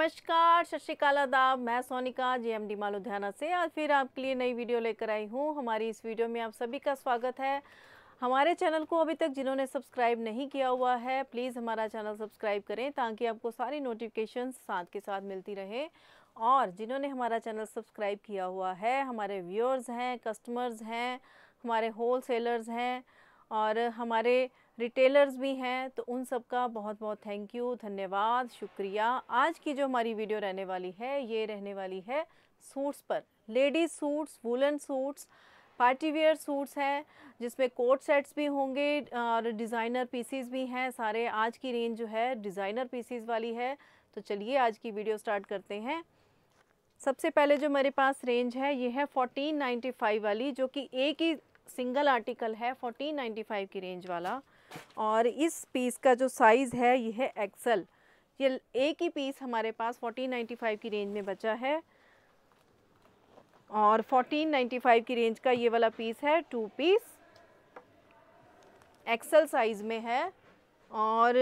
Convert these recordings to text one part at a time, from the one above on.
नमस्कार सत श्रीकाल आदाब मैं सोनिका जे एम डी माँ से आज फिर आपके लिए नई वीडियो लेकर आई हूँ हमारी इस वीडियो में आप सभी का स्वागत है हमारे चैनल को अभी तक जिन्होंने सब्सक्राइब नहीं किया हुआ है प्लीज़ हमारा चैनल सब्सक्राइब करें ताकि आपको सारी नोटिफिकेशन साथ के साथ मिलती रहे और जिन्होंने हमारा चैनल सब्सक्राइब किया हुआ है हमारे व्यूअर्स हैं कस्टमर्स हैं हमारे होल सेलर्स हैं और हमारे रिटेलर्स भी हैं तो उन सब का बहुत बहुत थैंक यू धन्यवाद शुक्रिया आज की जो हमारी वीडियो रहने वाली है ये रहने वाली है सूट्स पर ladies suits woollen suits party wear suits हैं जिसमें कोट सेट्स भी होंगे और डिज़ाइनर पीसीज भी हैं सारे आज की रेंज जो है डिज़ाइनर पीसीज वाली है तो चलिए आज की वीडियो स्टार्ट करते हैं सबसे पहले जो मेरे पास रेंज है ये है फोर्टीन वाली जो कि एक ही सिंगल आर्टिकल है 1495 की रेंज वाला और इस पीस का जो साइज़ है ये है एक्सल ये एक ही पीस हमारे पास 1495 की रेंज में बचा है और 1495 की रेंज का ये वाला पीस है टू पीस एक्सल साइज़ में है और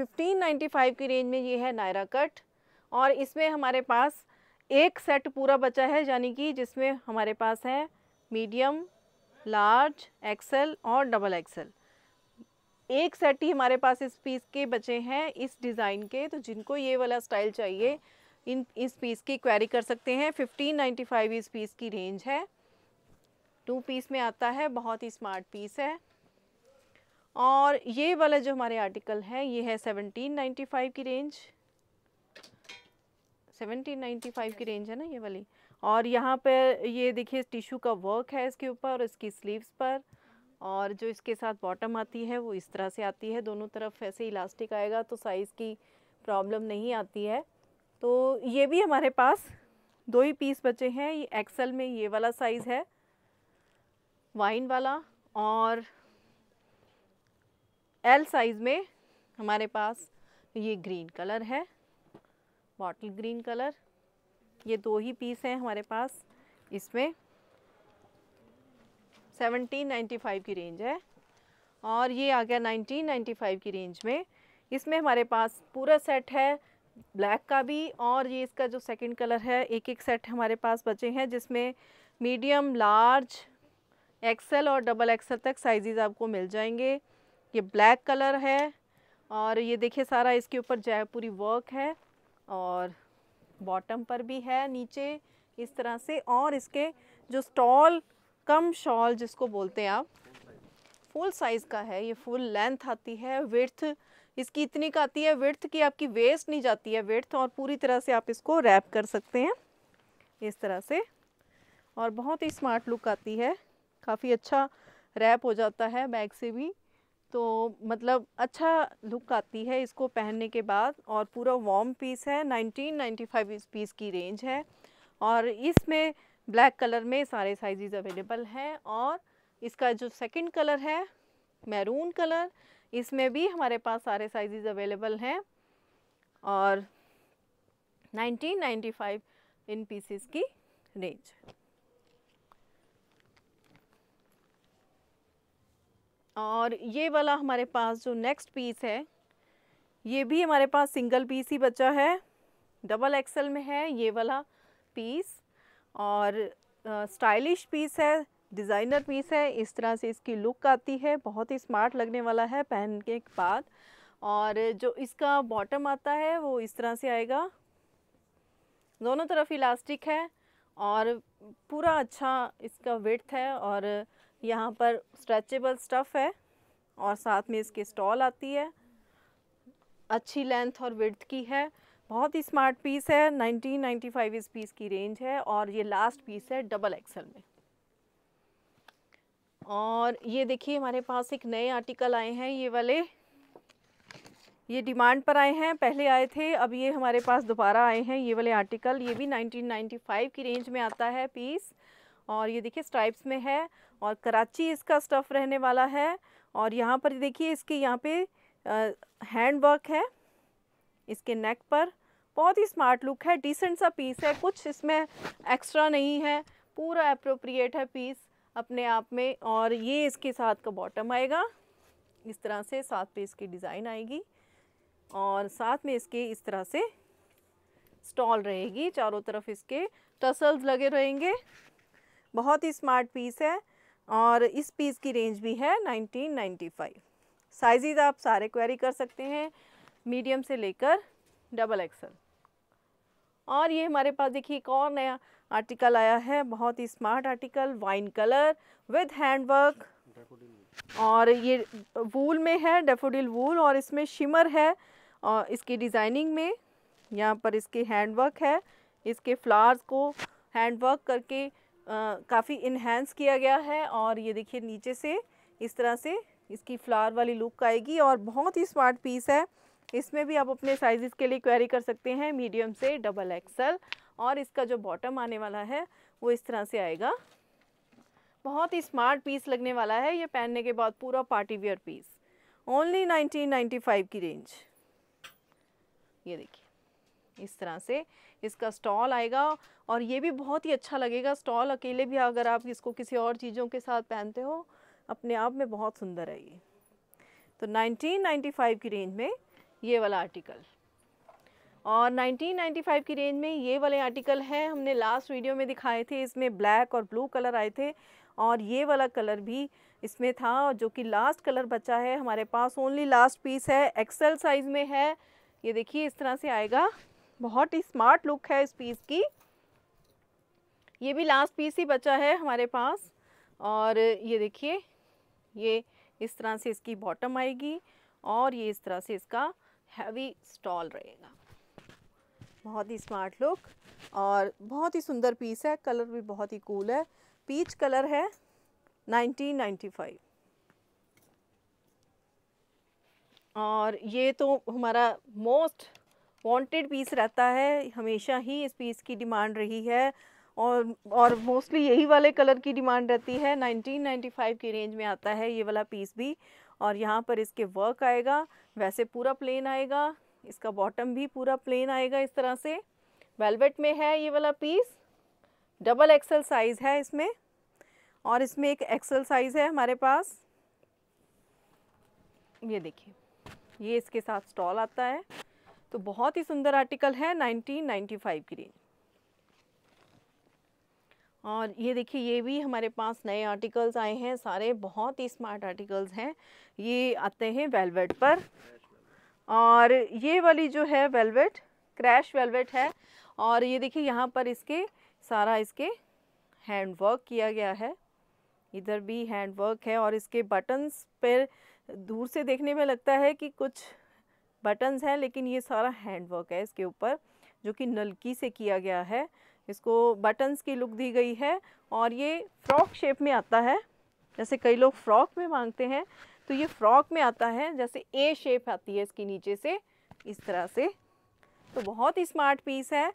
1595 की रेंज में ये है नायरा कट और इसमें हमारे पास एक सेट पूरा बचा है यानी कि जिसमें हमारे पास है मीडियम लार्ज एक्सेल और डबल एक्सेल एक सेट ही हमारे पास इस पीस के बचे हैं इस डिज़ाइन के तो जिनको ये वाला स्टाइल चाहिए इन इस पीस की क्वेरी कर सकते हैं 1595 इस पीस की रेंज है टू पीस में आता है बहुत ही स्मार्ट पीस है और ये वाला जो हमारे आर्टिकल है ये है 1795 की रेंज 1795 की रेंज है ना ये वाली और यहाँ पर ये देखिए टिश्यू का वर्क है इसके ऊपर और इसकी स्लीव्स पर और जो इसके साथ बॉटम आती है वो इस तरह से आती है दोनों तरफ ऐसे इलास्टिक आएगा तो साइज़ की प्रॉब्लम नहीं आती है तो ये भी हमारे पास दो ही पीस बचे हैं ये एक्सल में ये वाला साइज़ है वाइन वाला और एल साइज़ में हमारे पास ये ग्रीन कलर है बॉटल ग्रीन कलर ये दो ही पीस हैं हमारे पास इसमें 1795 की रेंज है और ये आ गया 1995 की रेंज में इसमें हमारे पास पूरा सेट है ब्लैक का भी और ये इसका जो सेकंड कलर है एक एक सेट हमारे पास बचे हैं जिसमें मीडियम लार्ज एक्सेल और डबल एक्सेल तक साइजेस आपको मिल जाएंगे ये ब्लैक कलर है और ये देखिए सारा इसके ऊपर जयपुरी वर्क है और बॉटम पर भी है नीचे इस तरह से और इसके जो स्टॉल कम शॉल जिसको बोलते हैं आप फुल साइज़ का है ये फुल लेंथ आती है विर्थ इसकी इतनी का आती है विर्थ की आपकी वेस्ट नहीं जाती है विर्थ और पूरी तरह से आप इसको रैप कर सकते हैं इस तरह से और बहुत ही स्मार्ट लुक आती है काफ़ी अच्छा रैप हो जाता है बैग से भी तो मतलब अच्छा लुक आती है इसको पहनने के बाद और पूरा वॉम पीस है 1995 फाइव पीस की रेंज है और इसमें ब्लैक कलर में सारे साइजेस अवेलेबल हैं और इसका जो सेकंड कलर है मैरून कलर इसमें भी हमारे पास सारे साइजेस अवेलेबल हैं और 1995 इन पीसेस की रेंज और ये वाला हमारे पास जो नेक्स्ट पीस है ये भी हमारे पास सिंगल पीस ही बचा है डबल एक्सल में है ये वाला पीस और स्टाइलिश पीस है डिज़ाइनर पीस है इस तरह से इसकी लुक आती है बहुत ही स्मार्ट लगने वाला है पहन के बाद और जो इसका बॉटम आता है वो इस तरह से आएगा दोनों तरफ इलास्टिक है और पूरा अच्छा इसका वेट है और यहाँ पर स्ट्रेचेबल स्टफ़ है और साथ में इसके स्टॉल आती है अच्छी लेंथ और विड्थ की है बहुत ही स्मार्ट पीस है 1995 इस पीस की रेंज है और ये लास्ट पीस है डबल एक्सल में और ये देखिए हमारे पास एक नए आर्टिकल आए हैं ये वाले ये डिमांड पर आए हैं पहले आए थे अब ये हमारे पास दोबारा आए हैं ये वाले आर्टिकल ये भी 1995 की रेंज में आता है पीस और ये देखिए स्ट्राइप्स में है और कराची इसका स्टफ़ रहने वाला है और यहाँ पर देखिए इसके यहाँ पे हैंड वर्क है इसके नेक पर बहुत ही स्मार्ट लुक है डिसेंट सा पीस है कुछ इसमें एक्स्ट्रा नहीं है पूरा अप्रोप्रिएट है पीस अपने आप में और ये इसके साथ का बॉटम आएगा इस तरह से साथ पे इसकी डिज़ाइन आएगी और साथ में इसके इस तरह से स्टॉल रहेगी चारों तरफ इसके टसल्स लगे रहेंगे बहुत ही स्मार्ट पीस है और इस पीस की रेंज भी है 1995 साइजेस आप सारे क्वेरी कर सकते हैं मीडियम से लेकर डबल एक्सल और ये हमारे पास देखिए एक और नया आर्टिकल आया है बहुत ही smart article wine colour with handwork और ये वूल में है डेफोडिल वूल और इसमें शिमर है और इसकी डिज़ाइनिंग में यहाँ पर इसके हैंडवर्क है इसके फ्लावर्स को हैंडवर्क करके काफ़ी इन्हेंस किया गया है और ये देखिए नीचे से इस तरह से इसकी फ्लावर वाली लुक आएगी और बहुत ही स्मार्ट पीस है इसमें भी आप अपने साइज़ के लिए क्वेरी कर सकते हैं मीडियम से डबल एक्सल और इसका जो बॉटम आने वाला है वो इस तरह से आएगा बहुत ही स्मार्ट पीस लगने वाला है ये पहनने के बाद पूरा पार्टी वियर पीस ओनली 1995 की रेंज ये देखिए इस तरह से इसका स्टॉल आएगा और ये भी बहुत ही अच्छा लगेगा स्टॉल अकेले भी अगर आप इसको किसी और चीज़ों के साथ पहनते हो अपने आप में बहुत सुंदर है ये तो 1995 की रेंज में ये वाला आर्टिकल और 1995 की रेंज में ये वाले आर्टिकल हैं हमने लास्ट वीडियो में दिखाए थे इसमें ब्लैक और ब्लू कलर आए थे और ये वाला कलर भी इसमें था जो कि लास्ट कलर बचा है हमारे पास ओनली लास्ट पीस है एक्सेल साइज़ में है ये देखिए इस तरह से आएगा बहुत ही स्मार्ट लुक है इस पीस की ये भी लास्ट पीस ही बचा है हमारे पास और ये देखिए ये इस तरह से इसकी बॉटम आएगी और ये इस तरह से इसका हैवी स्टॉल रहेगा बहुत ही स्मार्ट लुक और बहुत ही सुंदर पीस है कलर भी बहुत ही कूल है पीच कलर है 1995 और ये तो हमारा मोस्ट वांटेड पीस रहता है हमेशा ही इस पीस की डिमांड रही है और और मोस्टली यही वाले कलर की डिमांड रहती है 1995 की रेंज में आता है ये वाला पीस भी और यहाँ पर इसके वर्क आएगा वैसे पूरा प्लेन आएगा इसका बॉटम भी पूरा प्लेन आएगा इस तरह से वेलवेट में है ये वाला पीस डबल एक्सल साइज़ है इसमें और इसमें एक एक्सल साइज़ है हमारे पास ये देखिए ये इसके साथ स्टॉल आता है तो बहुत ही सुंदर आर्टिकल है 1995 की रेंज और ये देखिए ये भी हमारे पास नए आर्टिकल्स आए हैं सारे बहुत ही स्मार्ट आर्टिकल्स हैं ये आते हैं वेलवेट पर और ये वाली जो है वेलवेट क्रैश वेलवेट है और ये देखिए यहाँ पर इसके सारा इसके हैंड वर्क किया गया है इधर भी हैंड वर्क है और इसके बटन्स पर दूर से देखने में लगता है कि कुछ बटन्स हैं लेकिन ये सारा हैंड वर्क है इसके ऊपर जो कि नलकी से किया गया है इसको बटन्स की लुक दी गई है और ये फ्रॉक शेप में आता है जैसे कई लोग फ्रॉक में मांगते हैं तो ये फ्रॉक में आता है जैसे ए शेप आती है इसके नीचे से इस तरह से तो बहुत ही स्मार्ट पीस है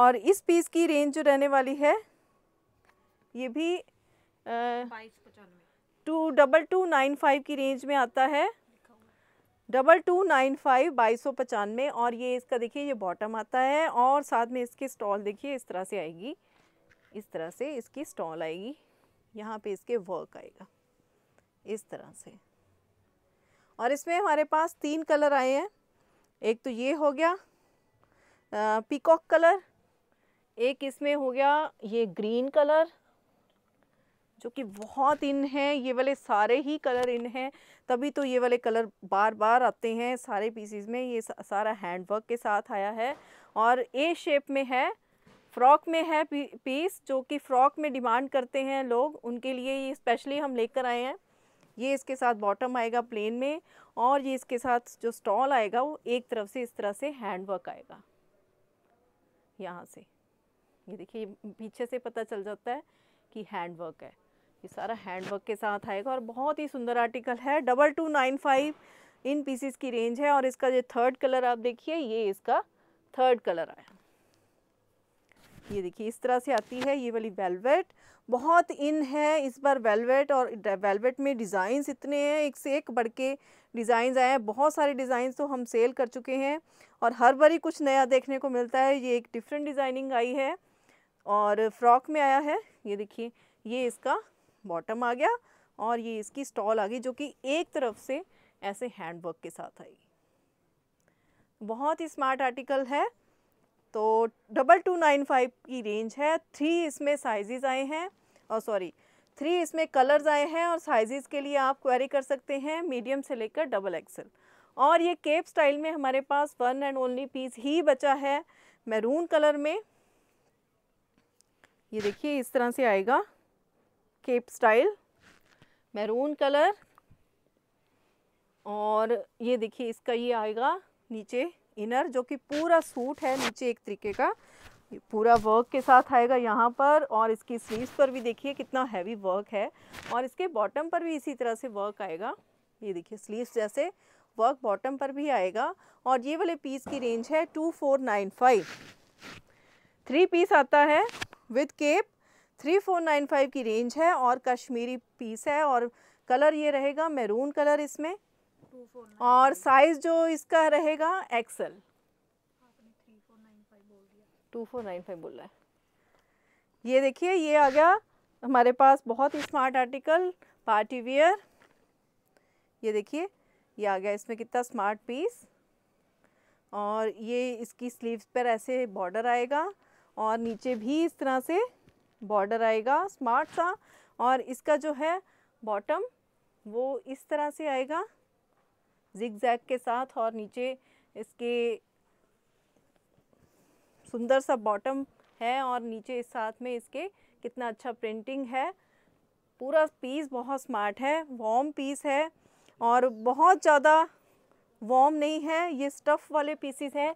और इस पीस की रेंज जो रहने वाली है ये भी two double two nine five की रेंज में आता है डबल टू नाइन फाइव बाईस सौ पचानवे और ये इसका देखिए ये बॉटम आता है और साथ में इसकी स्टॉल देखिए इस तरह से आएगी इस तरह से इसकी स्टॉल आएगी यहाँ पे इसके वर्क आएगा इस तरह से और इसमें हमारे पास तीन कलर आए हैं एक तो ये हो गया पिकॉक कलर एक इसमें हो गया ये ग्रीन कलर जो कि बहुत इन है ये वाले सारे ही कलर इन हैं तभी तो ये वाले कलर बार बार आते हैं सारे पीसीज में ये सारा हैंड वर्क के साथ आया है और ए शेप में है फ्रॉक में है पीस जो कि फ्रॉक में डिमांड करते हैं लोग उनके लिए ये स्पेशली हम लेकर आए हैं ये इसके साथ बॉटम आएगा प्लेन में और ये इसके साथ जो स्टॉल आएगा वो एक तरफ से इस तरह से हैंड वर्क आएगा यहाँ से ये देखिए पीछे से पता चल जाता है कि हैंड वर्क है ये सारा हैंडवर्क के साथ आएगा और बहुत ही सुंदर आर्टिकल है double two nine five in pieces की रेंज है और इसका जो थर्ड कलर आप देखिए ये इसका थर्ड कलर आया ये देखिए इस तरह से आती है ये वाली वेलवेट बहुत इन है इस बार वेलवेट और वेलवेट में डिज़ाइंस इतने हैं एक से एक बढ़ के डिज़ाइंस आए हैं बहुत सारे डिज़ाइंस तो हम सेल कर चुके हैं और हर बारी कुछ नया देखने को मिलता है ये एक डिफरेंट डिज़ाइनिंग आई है और फ्रॉक में आया है ये देखिए ये इसका बॉटम आ गया और ये इसकी स्टॉल आ गई जो कि एक तरफ से ऐसे हैंडवर्क के साथ आएगी बहुत ही स्मार्ट आर्टिकल है तो डबल टू नाइन फाइव की रेंज है थ्री इसमें साइजेस आए हैं और सॉरी थ्री इसमें कलर्स आए हैं और साइजेस के लिए आप क्वेरी कर सकते हैं मीडियम से लेकर डबल एक्सल और ये केप स्टाइल में हमारे पास वन एंड ओनली पीस ही बचा है मैरून कलर में ये देखिए इस तरह से आएगा केप स्टाइल मैरून कलर और ये देखिए इसका ये आएगा नीचे इनर जो कि पूरा सूट है नीचे एक तरीके का पूरा वर्क के साथ आएगा यहाँ पर और इसकी स्लीव्स पर भी देखिए कितना हैवी वर्क है और इसके बॉटम पर भी इसी तरह से वर्क आएगा ये देखिए स्लीव्स जैसे वर्क बॉटम पर भी आएगा और ये वाले पीस की रेंज है two four nine five three piece आता है विथ केप 3495 की रेंज है और कश्मीरी पीस है और कलर ये रहेगा मैरून कलर इसमें और साइज़ जो इसका रहेगा XL two four nine five बोल रहा है ये देखिए ये आ गया हमारे पास बहुत ही स्मार्ट आर्टिकल पार्टी वेयर ये देखिए ये आ गया इसमें कितना स्मार्ट पीस और ये इसकी स्लीव्स पर ऐसे बॉर्डर आएगा और नीचे भी इस तरह से बॉर्डर आएगा स्मार्ट सा और इसका जो है बॉटम वो इस तरह से आएगा जिग के साथ और नीचे इसके सुंदर सा बॉटम है और नीचे इस साथ में इसके कितना अच्छा प्रिंटिंग है पूरा पीस बहुत स्मार्ट है वॉम पीस है और बहुत ज़्यादा वॉम नहीं है ये स्टफ़ वाले पीसीज हैं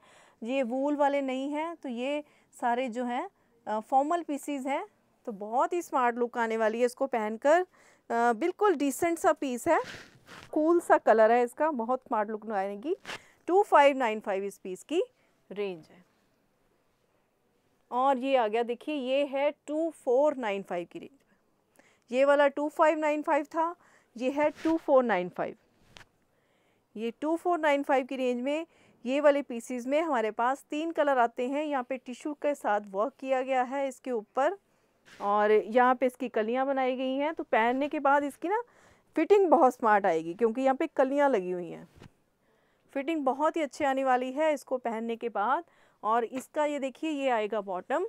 ये वूल वाले नहीं हैं तो ये सारे जो हैं फॉर्मल पीसीज हैं तो बहुत ही स्मार्ट लुक आने वाली है इसको पहनकर बिल्कुल डिसेंट सा पीस है कूल सा कलर है इसका बहुत स्मार्ट लुक आएगी टू फाइव नाइन फाइव इस पीस की रेंज है और ये आ गया देखिए ये है टू फोर नाइन फाइव की रेंज ये वाला टू फाइव नाइन फाइव था ये है टू फोर नाइन फाइव ये टू फोर नाइन फाइव की रेंज में ये वाले पीसीज में हमारे पास तीन कलर आते हैं यहाँ पे टिश्यू के साथ वर्क किया गया है इसके ऊपर और यहाँ पे इसकी कलियाँ बनाई गई हैं तो पहनने के बाद इसकी ना फिटिंग बहुत स्मार्ट आएगी क्योंकि यहाँ पे कलियाँ लगी हुई हैं फिटिंग बहुत ही अच्छी आने वाली है इसको पहनने के बाद और इसका ये देखिए ये आएगा बॉटम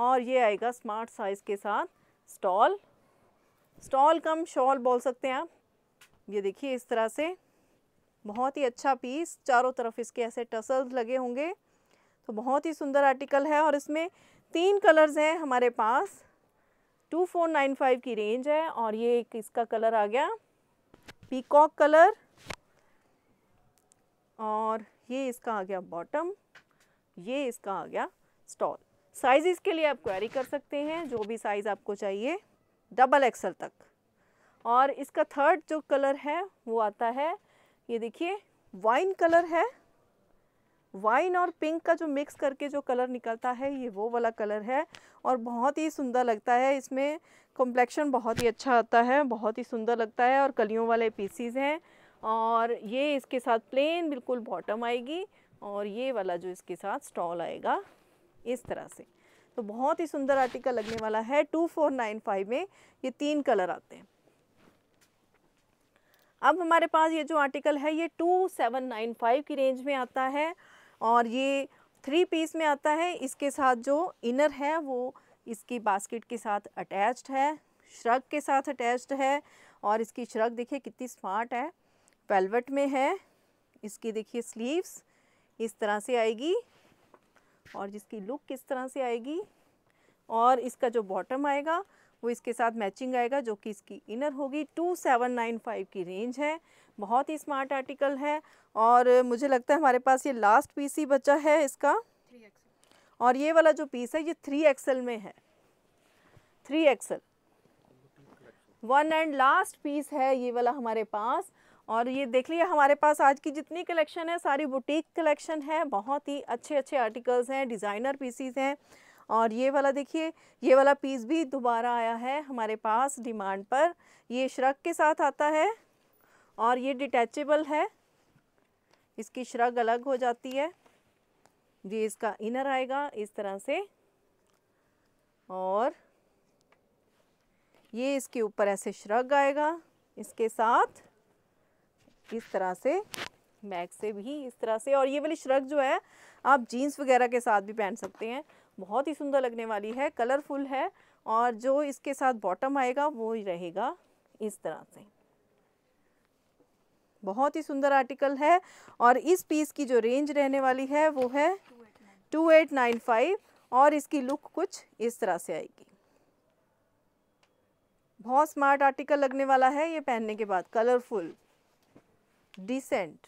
और ये आएगा स्मार्ट साइज़ के साथ स्टॉल स्टॉल कम शॉल बोल सकते हैं आप ये देखिए इस तरह से बहुत ही अच्छा पीस चारों तरफ इसके ऐसे टसल्स लगे होंगे तो बहुत ही सुंदर आर्टिकल है और इसमें तीन कलर्स हैं हमारे पास 2495 की रेंज है और ये एक इसका कलर आ गया पीकॉक कलर और ये इसका आ गया बॉटम ये इसका आ गया स्टॉल साइज इसके लिए आप क्वेरी कर सकते हैं जो भी साइज़ आपको चाहिए डबल एक्सल तक और इसका थर्ड जो कलर है वो आता है ये देखिए वाइन कलर है वाइन और पिंक का जो मिक्स करके जो कलर निकलता है ये वो वाला कलर है और बहुत ही सुंदर लगता है इसमें कॉम्प्लेक्शन बहुत ही अच्छा आता है बहुत ही सुंदर लगता है और कलियों वाले पीसीज हैं और ये इसके साथ प्लेन बिल्कुल बॉटम आएगी और ये वाला जो इसके साथ स्टॉल आएगा इस तरह से तो बहुत ही सुंदर आर्टिकल लगने वाला है टू फोर नाइन फाइव में ये तीन कलर आते हैं अब हमारे पास ये जो आर्टिकल है ये टू सेवन नाइन फाइव की रेंज में आता है और ये थ्री पीस में आता है इसके साथ जो इनर है वो इसकी बास्केट के साथ अटैच्ड है श्रग के साथ अटैच्ड है और इसकी श्रग देखिए कितनी स्मार्ट है वेलवेट में है इसकी देखिए स्लीव्स इस तरह से आएगी और जिसकी लुक किस तरह से आएगी और इसका जो बॉटम आएगा वो इसके साथ मैचिंग आएगा जो कि इसकी इनर होगी 2795 की रेंज है बहुत ही स्मार्ट आर्टिकल है और मुझे लगता है हमारे पास ये लास्ट पीस ही बचा है इसका और ये वाला जो पीस है ये थ्री एक्सल में है three XL one and last piece है ये वाला हमारे पास और ये देख लिया हमारे पास आज की जितनी कलेक्शन है सारी बुटीक कलेक्शन है बहुत ही अच्छे अच्छे आर्टिकल्स हैं डिज़ाइनर पीसीज हैं और ये वाला देखिए ये वाला पीस भी दोबारा आया है हमारे पास डिमांड पर ये श्रग के साथ आता है और ये डिटैचेबल है इसकी श्रग अलग हो जाती है ये इसका इनर आएगा इस तरह से और ये इसके ऊपर ऐसे श्रग आएगा इसके साथ इस तरह से बैग से भी इस तरह से और ये वाली श्रग जो है आप जीन्स वगैरह के साथ भी पहन सकते हैं बहुत ही सुंदर लगने वाली है कलरफुल है और जो इसके साथ बॉटम आएगा वो रहेगा इस तरह से बहुत ही सुंदर आर्टिकल है और इस पीस की जो रेंज रहने वाली है वो है टू एट नाइन फाइव और इसकी लुक कुछ इस तरह से आएगी बहुत स्मार्ट आर्टिकल लगने वाला है ये पहनने के बाद कलरफुल डिसेंट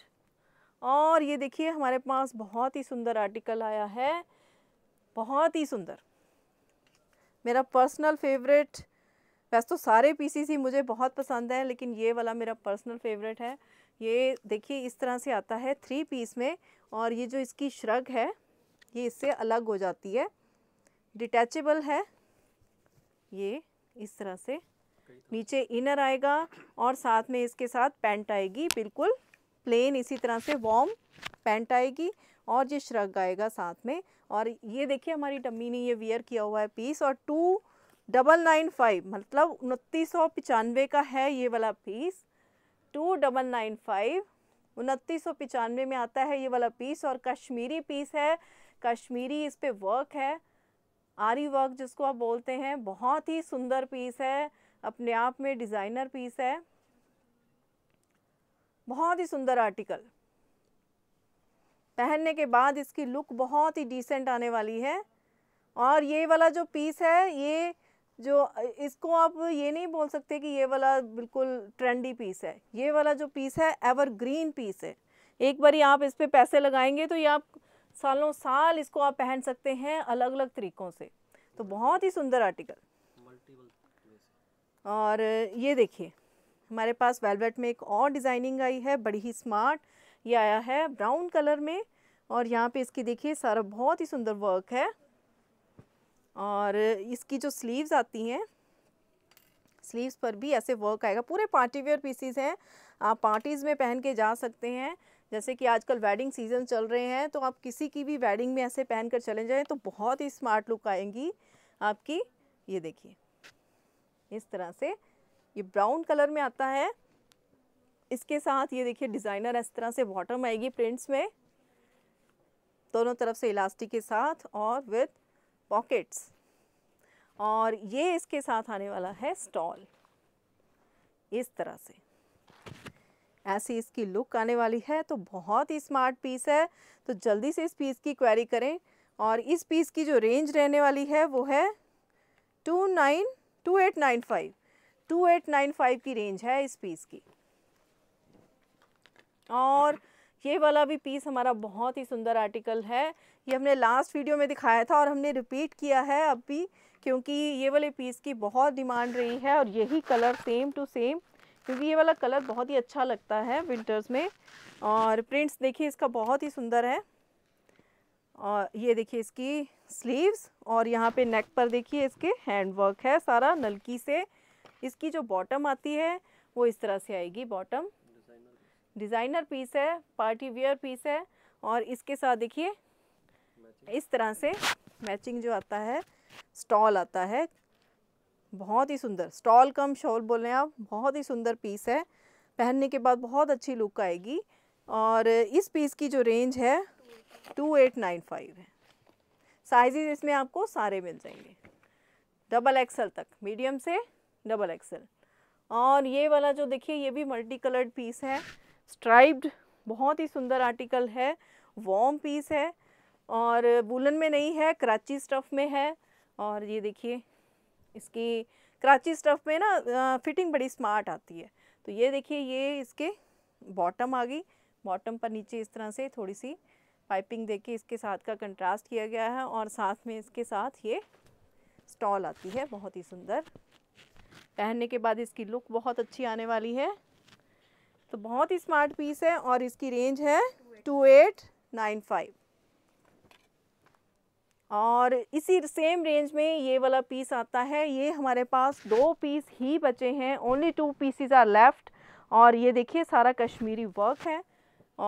और ये देखिए हमारे पास बहुत ही सुंदर आर्टिकल आया है बहुत ही सुंदर मेरा पर्सनल फेवरेट वैसे तो सारे पीसीस ही मुझे बहुत पसंद है लेकिन ये वाला मेरा पर्सनल फेवरेट है ये देखिए इस तरह से आता है थ्री पीस में और ये जो इसकी श्रग है ये इससे अलग हो जाती है डिटैचेबल है ये इस तरह से नीचे इनर आएगा और साथ में इसके साथ पैंट आएगी बिल्कुल प्लेन इसी तरह से वॉम पैंट आएगी और ये श्रग आएगा साथ में और ये देखिए हमारी टम्मी ने ये वियर किया हुआ है पीस और टू डबल नाइन फाइव मतलब उनतीस सौ पचानवे का है ये वाला piece two double nine five उनतीस सौ पचानवे में आता है ये वाला पीस और कश्मीरी पीस है कश्मीरी इस पर वर्क है आरी वर्क जिसको आप बोलते हैं बहुत ही सुंदर पीस है अपने आप में डिज़ाइनर पीस है बहुत ही सुंदर आर्टिकल पहनने के बाद इसकी लुक बहुत ही डिसेंट आने वाली है और ये वाला जो पीस है ये जो इसको आप ये नहीं बोल सकते कि ये वाला बिल्कुल ट्रेंडी पीस है ये वाला जो पीस है एवर ग्रीन पीस है एक बारी आप इस पर पैसे लगाएंगे तो ये आप सालों साल इसको आप पहन सकते हैं अलग अलग तरीक़ों से तो बहुत ही सुंदर आर्टिकल और ये देखिए हमारे पास वेलवेट में एक और डिज़ाइनिंग आई है बड़ी ही स्मार्ट ये आया है ब्राउन कलर में और यहाँ पे इसकी देखिए सारा बहुत ही सुंदर वर्क है और इसकी जो स्लीव्स आती हैं स्लीव्स पर भी ऐसे वर्क आएगा पूरे पार्टी वेयर पीसीज हैं आप पार्टीज़ में पहन के जा सकते हैं जैसे कि आजकल वेडिंग सीजन चल रहे हैं तो आप किसी की भी वेडिंग में ऐसे पहन कर चले जाएँ तो बहुत ही स्मार्ट लुक आएंगी आपकी ये देखिए इस तरह से ये ब्राउन कलर में आता है इसके साथ ये देखिए डिज़ाइनर इस तरह से बॉटम आएगी प्रिंट्स में दोनों तरफ से इलास्टिक के साथ और विथ पॉकेट्स और ये इसके साथ आने वाला है स्टॉल इस तरह से ऐसी इसकी लुक आने वाली है तो बहुत ही स्मार्ट पीस है तो जल्दी से इस पीस की क्वेरी करें और इस पीस की जो रेंज रहने वाली है वो है two nine two eight nine five two eight nine five की रेंज है इस पीस की और ये वाला भी पीस हमारा बहुत ही सुंदर आर्टिकल है ये हमने लास्ट वीडियो में दिखाया था और हमने रिपीट किया है अब भी क्योंकि ये वाले पीस की बहुत डिमांड रही है और यही कलर सेम टू सेम क्योंकि ये वाला कलर बहुत ही अच्छा लगता है विंटर्स में और प्रिंट्स देखिए इसका बहुत ही सुंदर है और ये देखिए इसकी स्लीव्स और यहाँ पे नेक पर देखिए इसके हैंड वर्क है सारा नलकी से इसकी जो बॉटम आती है वो इस तरह से आएगी बॉटम डिज़ाइनर पीस है पार्टी वेयर पीस है और इसके साथ देखिए इस तरह से मैचिंग जो आता है स्टॉल आता है बहुत ही सुंदर स्टॉल कम शॉल बोल रहे हैं आप बहुत ही सुंदर पीस है पहनने के बाद बहुत अच्छी लुक आएगी और इस पीस की जो रेंज है टू एट नाइन फाइव है साइजेज इसमें आपको सारे मिल जाएंगे डबल एक्सल तक मीडियम से डबल एक्सल और ये वाला जो देखिए ये भी मल्टी कलर्ड पीस है स्ट्राइब्ड बहुत ही सुंदर आर्टिकल है वॉम पीस है और बुलन में नहीं है कराची स्टफ़ में है और ये देखिए इसकी कराची स्टफ़ में ना फिटिंग बड़ी स्मार्ट आती है तो ये देखिए ये इसके बॉटम आ गई बॉटम पर नीचे इस तरह से थोड़ी सी पाइपिंग देके इसके साथ का कंट्रास्ट किया गया है और साथ में इसके साथ ये स्टॉल आती है बहुत ही सुंदर पहनने के बाद इसकी लुक बहुत अच्छी आने वाली है तो बहुत ही स्मार्ट पीस है और इसकी रेंज है टू एट नाइन फाइव और इसी सेम रेंज में ये वाला पीस आता है ये हमारे पास दो पीस ही बचे हैं only two pieces are left और ये देखिए सारा कश्मीरी वर्क है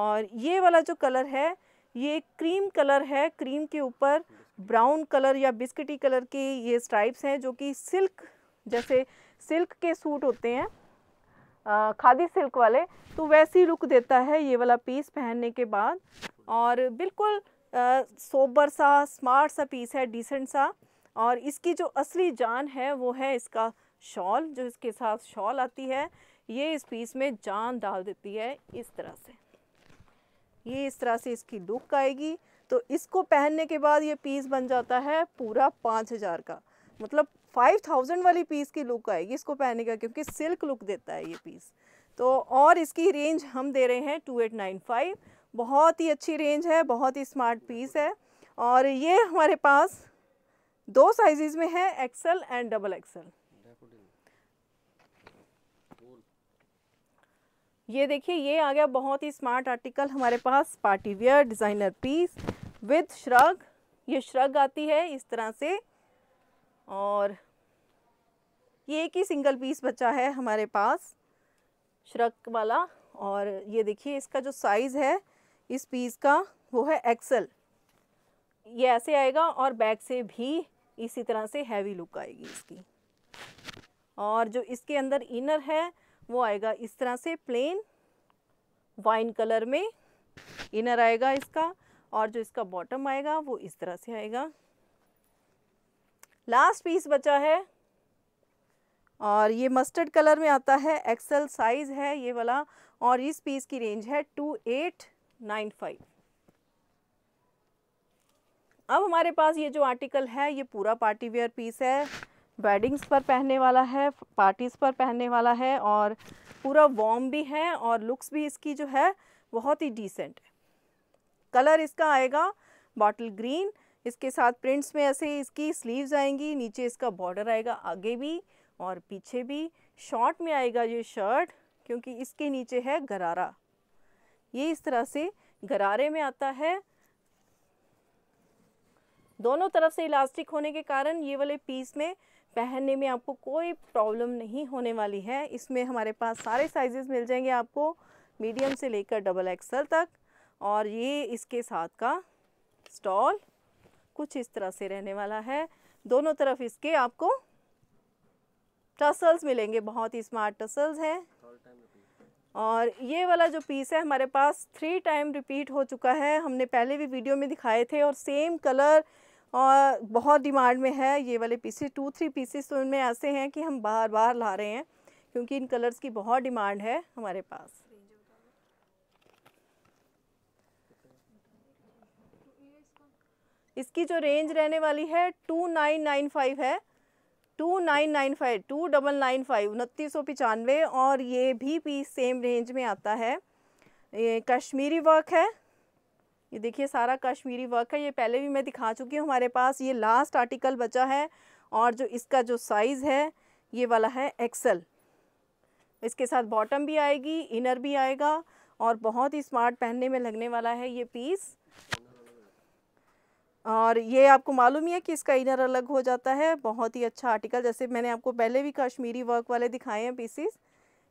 और ये वाला जो कलर है ये क्रीम कलर है क्रीम के ऊपर ब्राउन कलर या बिस्किटी कलर के ये स्ट्राइप्स हैं जो कि सिल्क जैसे सिल्क के सूट होते हैं खादी सिल्क वाले तो वैसे ही लुक देता है ये वाला पीस पहनने के बाद और बिल्कुल सोबर सा स्मार्ट सा पीस है डिसेंट सा और इसकी जो असली जान है वो है इसका शॉल जो इसके साथ शॉल आती है ये इस पीस में जान डाल देती है इस तरह से ये इस तरह से इसकी लुक आएगी तो इसको पहनने के बाद ये पीस बन जाता है पूरा पाँच हज़ार का मतलब फाइव थाउजेंड वाली पीस की लुक आएगी इसको पहने का क्योंकि सिल्क लुक देता है ये पीस तो और इसकी रेंज हम दे रहे हैं टू एट नाइन फाइव बहुत ही अच्छी रेंज है बहुत ही स्मार्ट पीस है और ये हमारे पास दो साइजेस में है एक्सल एंड डबल एक्सल ये देखिए ये आ गया बहुत ही स्मार्ट आर्टिकल हमारे पास party wear designer piece with shrug ये श्रग आती है इस तरह से और ये एक ही सिंगल पीस बचा है हमारे पास श्रक वाला और ये देखिए इसका जो साइज़ है इस पीस का वो है एक्सल ये ऐसे आएगा और बैक से भी इसी तरह से हैवी लुक आएगी इसकी और जो इसके अंदर इनर है वो आएगा इस तरह से प्लेन वाइन कलर में इनर आएगा इसका और जो इसका बॉटम आएगा वो इस तरह से आएगा लास्ट पीस बचा है और ये मस्टर्ड कलर में आता है एक्सल साइज़ है ये वाला और इस पीस की रेंज है टू एट नाइन फाइव अब हमारे पास ये जो आर्टिकल है ये पूरा पार्टी वेयर पीस है वेडिंग्स पर पहनने वाला है पार्टीज़ पर पहनने वाला है और पूरा वॉम भी है और लुक्स भी इसकी जो है बहुत ही डिसेंट है कलर इसका आएगा बॉटल ग्रीन इसके साथ प्रिंट्स में ऐसे इसकी स्लीव्स आएंगी नीचे इसका बॉर्डर आएगा आगे भी और पीछे भी शॉर्ट में आएगा ये शर्ट क्योंकि इसके नीचे है गरारा ये इस तरह से गरारे में आता है दोनों तरफ से इलास्टिक होने के कारण ये वाले पीस में पहनने में आपको कोई प्रॉब्लम नहीं होने वाली है इसमें हमारे पास सारे साइजेस मिल जाएंगे आपको मीडियम से लेकर डबल एक्सल तक और ये इसके साथ का स्टॉल कुछ इस तरह से रहने वाला है दोनों तरफ इसके आपको टसल्स मिलेंगे बहुत ही स्मार्ट टसल्स हैं और ये वाला जो पीस है हमारे पास थ्री टाइम रिपीट हो चुका है हमने पहले भी वीडियो में दिखाए थे और सेम कलर और बहुत डिमांड में है ये वाले पीसेस टू थ्री पीसेस तो इनमें ऐसे हैं कि हम बार बार ला रहे हैं क्योंकि इन कलर्स की बहुत डिमांड है हमारे पास इसकी जो रेंज रहने वाली है टू नाइन नाइन फाइव है two nine nine five two double nine five उनतीस सौ पचानवे और ये भी पीस सेम रेंज में आता है ये कश्मीरी वर्क है ये देखिए सारा कश्मीरी वर्क है ये पहले भी मैं दिखा चुकी हूँ हमारे पास ये लास्ट आर्टिकल बचा है और जो इसका जो साइज़ है ये वाला है एक्सल इसके साथ बॉटम भी आएगी इनर भी आएगा और बहुत ही स्मार्ट पहनने में लगने वाला है ये पीस और ये आपको मालूम ही है कि इसका इनर अलग हो जाता है बहुत ही अच्छा आर्टिकल जैसे मैंने आपको पहले भी कश्मीरी वर्क वाले दिखाए हैं पीसीस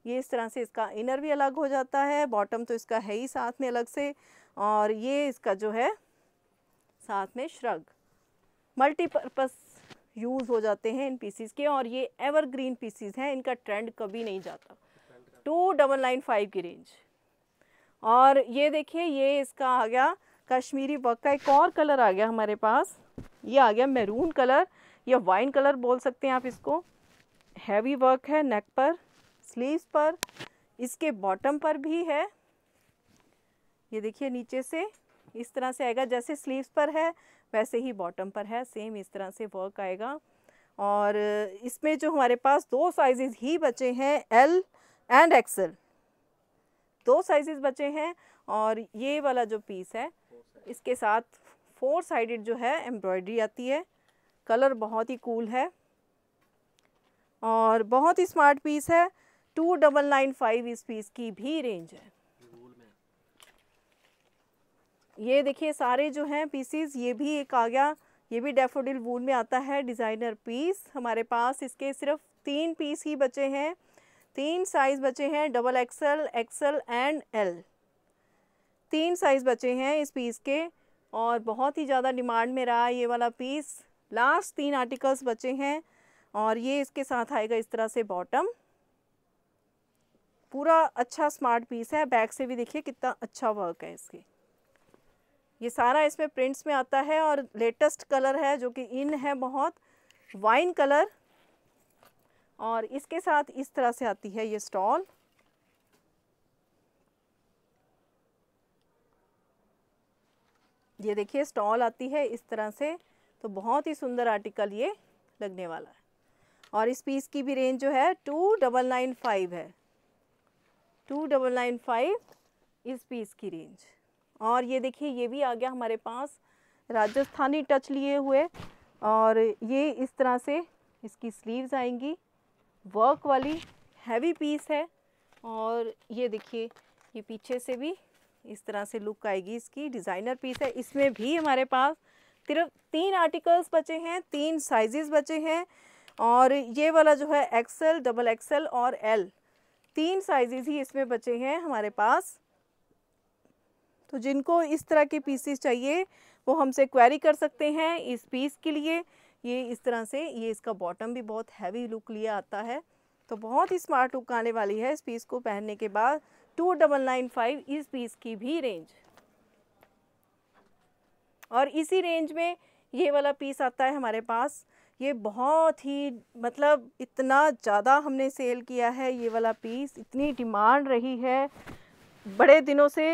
ये इस तरह से इसका इनर भी अलग हो जाता है बॉटम तो इसका है ही साथ में अलग से और ये इसका जो है साथ में श्रग मल्टीपर्पस यूज़ हो जाते हैं इन पीसीस के और ये एवरग्रीन पीसीज हैं इनका ट्रेंड कभी नहीं जाता टू डबल नाइन फाइव की रेंज और ये देखिए ये इसका आ गया कश्मीरी वर्क का एक और कलर आ गया हमारे पास ये आ गया मैरून कलर या वाइन कलर बोल सकते हैं आप इसको हैवी वर्क है नेक पर स्लीव्स पर इसके बॉटम पर भी है ये देखिए नीचे से इस तरह से आएगा जैसे स्लीव्स पर है वैसे ही बॉटम पर है सेम इस तरह से वर्क आएगा और इसमें जो हमारे पास दो साइजेस ही बचे हैं एल एंड एक्सल दो साइजेस बचे हैं और ये वाला जो पीस है इसके साथ फोर साइडेड जो है एम्ब्रॉयडरी आती है कलर बहुत ही कूल है और बहुत ही स्मार्ट पीस है टू डबल नाइन फाइव इस पीस की भी रेंज है ये देखिए सारे जो हैं पीसीज ये भी एक आ गया ये भी डेफोडिल वूल में आता है डिज़ाइनर पीस हमारे पास इसके सिर्फ तीन पीस ही बचे हैं तीन साइज़ बचे हैं double XL XL and L तीन साइज़ बचे हैं इस पीस के और बहुत ही ज़्यादा डिमांड में रहा ये वाला पीस लास्ट तीन आर्टिकल्स बचे हैं और ये इसके साथ आएगा इस तरह से बॉटम पूरा अच्छा स्मार्ट पीस है बैक से भी देखिए कितना अच्छा वर्क है इसकी ये सारा इसमें प्रिंट्स में आता है और लेटेस्ट कलर है जो कि इन है बहुत वाइन कलर और इसके साथ इस तरह से आती है ये स्टॉल ये देखिए स्टॉल आती है इस तरह से तो बहुत ही सुंदर आर्टिकल ये लगने वाला है और इस पीस की भी रेंज जो है टू डबल नाइन फाइव है टू डबल नाइन फाइव इस पीस की रेंज और ये देखिए ये भी आ गया हमारे पास राजस्थानी टच लिए हुए और ये इस तरह से इसकी स्लीव्स आएंगी वर्क वाली हैवी पीस है और ये देखिए ये पीछे से भी इस तरह से लुक आएगी इसकी डिज़ाइनर पीस है इसमें भी हमारे पास सिर्फ तीन आर्टिकल्स बचे हैं तीन साइजेस बचे हैं और ये वाला जो है एक्सएल डबल एक्सएल और एल तीन साइजेस ही इसमें बचे हैं हमारे पास तो जिनको इस तरह के पीसेस चाहिए वो हमसे क्वेरी कर सकते हैं इस पीस के लिए ये इस तरह से ये इसका बॉटम भी बहुत हैवी लुक लिया आता है तो बहुत ही स्मार्ट लुक आने वाली है इस पीस को पहनने के बाद टू डबल नाइन फाइव इस पीस की भी रेंज और इसी रेंज में ये वाला पीस आता है हमारे पास ये बहुत ही मतलब इतना ज़्यादा हमने सेल किया है ये वाला पीस इतनी डिमांड रही है बड़े दिनों से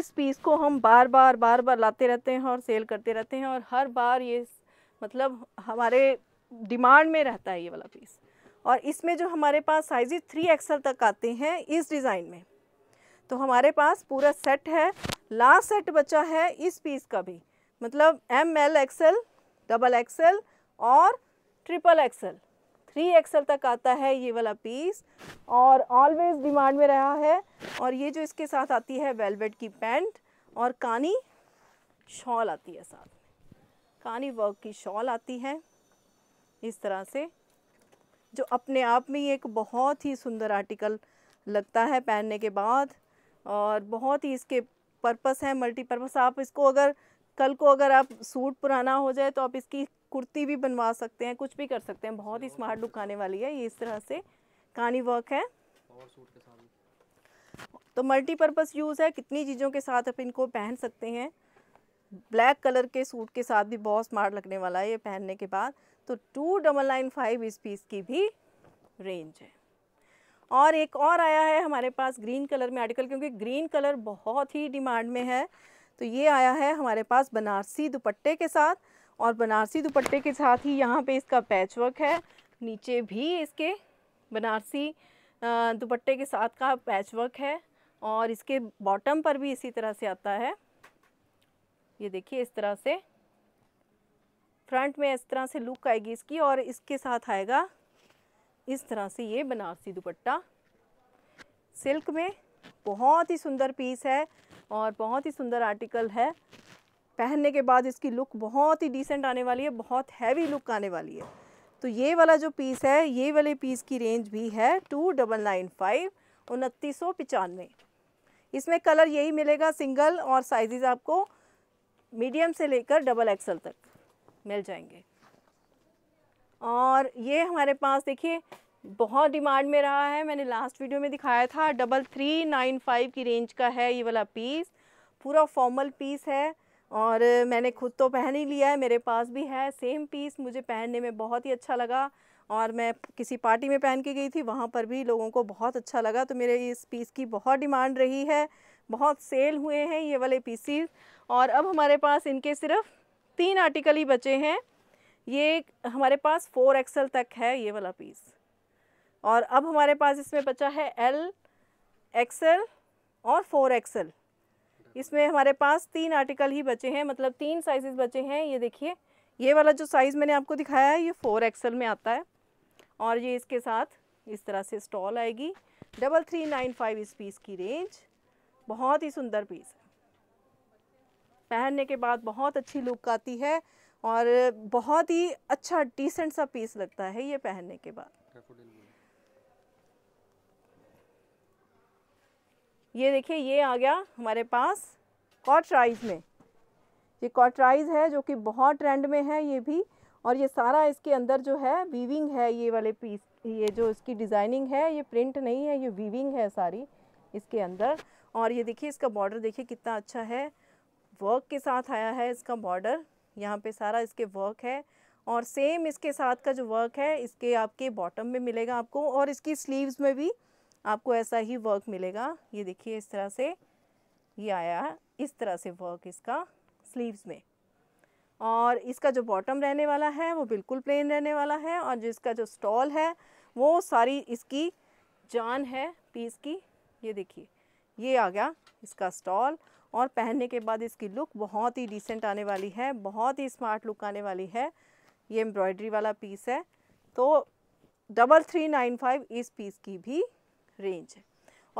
इस पीस को हम बार बार बार बार लाते रहते हैं और सेल करते रहते हैं और हर बार ये मतलब हमारे डिमांड में रहता है ये वाला पीस और इसमें जो हमारे पास साइज़ थ्री एक्सल तक आते हैं इस डिज़ाइन में तो हमारे पास पूरा सेट है लास्ट सेट बचा है इस पीस का भी मतलब M L XL double XL और ट्रिपल एक्सएल थ्री एक्सएल तक आता है ये वाला पीस और ऑलवेज डिमांड में रहा है और ये जो इसके साथ आती है वेलवेट की पैंट और कानी शॉल आती है साथ में कानी वर्क की शॉल आती है इस तरह से जो अपने आप में ही एक बहुत ही सुंदर आर्टिकल लगता है पहनने के बाद और बहुत ही इसके पर्पस हैं मल्टीपर्पस आप इसको अगर कल को अगर आप सूट पुराना हो जाए तो आप इसकी कुर्ती भी बनवा सकते हैं कुछ भी कर सकते हैं बहुत ही स्मार्ट लुक आने वाली है ये इस तरह से कहानी वर्क है तो मल्टीपर्पज़ यूज़ है कितनी चीज़ों के साथ आप इनको पहन सकते हैं ब्लैक कलर के सूट के साथ भी बहुत स्मार्ट लगने वाला है ये पहनने के बाद तो टू डबल नाइन फाइव इस पीस की भी रेंज है और एक और आया है हमारे पास ग्रीन कलर में आर्टिकल क्योंकि ग्रीन कलर बहुत ही डिमांड में है तो ये आया है हमारे पास बनारसी दुपट्टे के साथ और बनारसी दुपट्टे के साथ ही यहाँ पे इसका पैच वर्क है नीचे भी इसके बनारसी दुपट्टे के साथ का पैच वर्क है और इसके बॉटम पर भी इसी तरह से आता है ये देखिए इस तरह से फ्रंट में इस तरह से लुक आएगी इसकी और इसके साथ आएगा इस तरह से ये बनारसी दुपट्टा सिल्क में बहुत ही सुंदर पीस है और बहुत ही सुंदर आर्टिकल है पहनने के बाद इसकी लुक बहुत ही डिसेंट आने वाली है बहुत हैवी लुक आने वाली है तो ये वाला जो पीस है ये वाले पीस की रेंज भी है टू डबल नाइन फाइव उनतीस सौ पचानवे इसमें कलर यही मिलेगा सिंगल और साइजेस आपको मीडियम से लेकर डबल एक्सल तक मिल जाएंगे और ये हमारे पास देखिए बहुत डिमांड में रहा है मैंने लास्ट वीडियो में दिखाया था डबल थ्री नाइन फाइव की रेंज का है ये वाला पीस पूरा फॉर्मल पीस है और मैंने खुद तो पहन ही लिया है मेरे पास भी है सेम पीस मुझे पहनने में बहुत ही अच्छा लगा और मैं किसी पार्टी में पहन के गई थी वहाँ पर भी लोगों को बहुत अच्छा लगा तो मेरे इस पीस की बहुत डिमांड रही है बहुत सेल हुए हैं ये वाले पीसीज और अब हमारे पास इनके सिर्फ तीन आर्टिकल ही बचे हैं ये हमारे पास फोर एक्सल तक है ये वाला पीस और अब हमारे पास इसमें बचा है एल एक्सल और फोर एक्सल इसमें हमारे पास तीन आर्टिकल ही बचे हैं मतलब तीन साइजेस बचे हैं ये देखिए ये वाला जो साइज़ मैंने आपको दिखाया है ये फोर एक्सल में आता है और ये इसके साथ इस तरह से स्टॉल आएगी डबल थ्री नाइन फाइव इस पीस की रेंज बहुत ही सुंदर पीस है पहनने के बाद बहुत अच्छी लुक आती है और बहुत ही अच्छा डिसेंट सा पीस लगता है ये पहनने के बाद ये देखिए ये आ गया हमारे पास कॉटराइज में ये कॉटराइज है जो कि बहुत ट्रेंड में है ये भी और ये सारा इसके अंदर जो है वीविंग है ये वाले पीस ये जो इसकी डिज़ाइनिंग है ये प्रिंट नहीं है ये वीविंग है सारी इसके अंदर और ये देखिए इसका बॉर्डर देखिए कितना अच्छा है वर्क के साथ आया है इसका बॉर्डर यहाँ पे सारा इसके वर्क है और सेम इसके साथ का जो वर्क है इसके आपके बॉटम में मिलेगा आपको और इसकी स्लीव्स में भी आपको ऐसा ही वर्क मिलेगा ये देखिए इस तरह से ये आया है इस तरह से वर्क इसका स्लीव्स में और इसका जो बॉटम रहने वाला है वो बिल्कुल प्लेन रहने वाला है और जिसका जो स्टॉल है वो सारी इसकी जान है पीस की ये देखिए ये आ गया इसका स्टॉल और पहनने के बाद इसकी लुक बहुत ही डिसेंट आने वाली है बहुत ही स्मार्ट लुक आने वाली है ये एम्ब्रॉयडरी वाला पीस है तो डबल थ्री नाइन फाइव इस पीस की भी रेंज है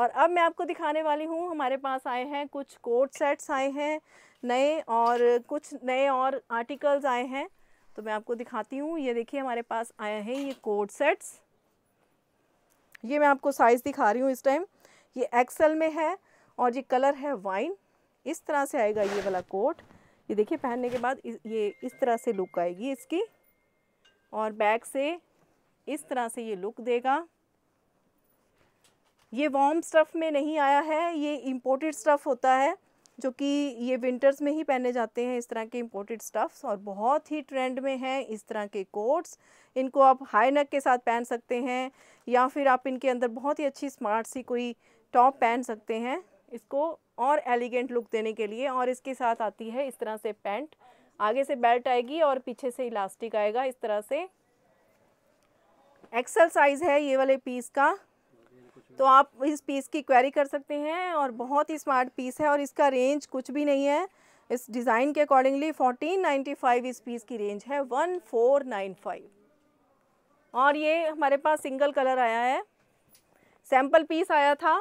और अब मैं आपको दिखाने वाली हूँ हमारे पास आए हैं कुछ कोट सेट्स आए हैं नए और कुछ नए और आर्टिकल्स आए हैं तो मैं आपको दिखाती हूँ ये देखिए हमारे पास आए हैं ये कोट सेट्स ये मैं आपको साइज़ दिखा रही हूँ इस टाइम ये एक्सल में है और ये कलर है वाइन इस तरह से आएगा ये वाला कोट ये देखिए पहनने के बाद ये इस तरह से लुक आएगी इसकी और बैक से इस तरह से ये लुक देगा ये वॉर्म स्टफ़ में नहीं आया है ये इम्पोर्टेड स्टफ़ होता है जो कि ये विंटर्स में ही पहने जाते हैं इस तरह के इम्पोर्टेड स्टफ़्स और बहुत ही ट्रेंड में हैं इस तरह के कोट्स इनको आप हाई नक के साथ पहन सकते हैं या फिर आप इनके अंदर बहुत ही अच्छी स्मार्ट सी कोई टॉप पहन सकते हैं इसको और एलिगेंट लुक देने के लिए और इसके साथ आती है इस तरह से पैंट आगे से बेल्ट आएगी और पीछे से इलास्टिक आएगा इस तरह से एक्सल साइज़ है ये वाले पीस का तो आप इस पीस की क्वेरी कर सकते हैं और बहुत ही स्मार्ट पीस है और इसका रेंज कुछ भी नहीं है इस डिज़ाइन के अकॉर्डिंगली 1495 इस पीस की रेंज है 1495 और ये हमारे पास सिंगल कलर आया है सैम्पल पीस आया था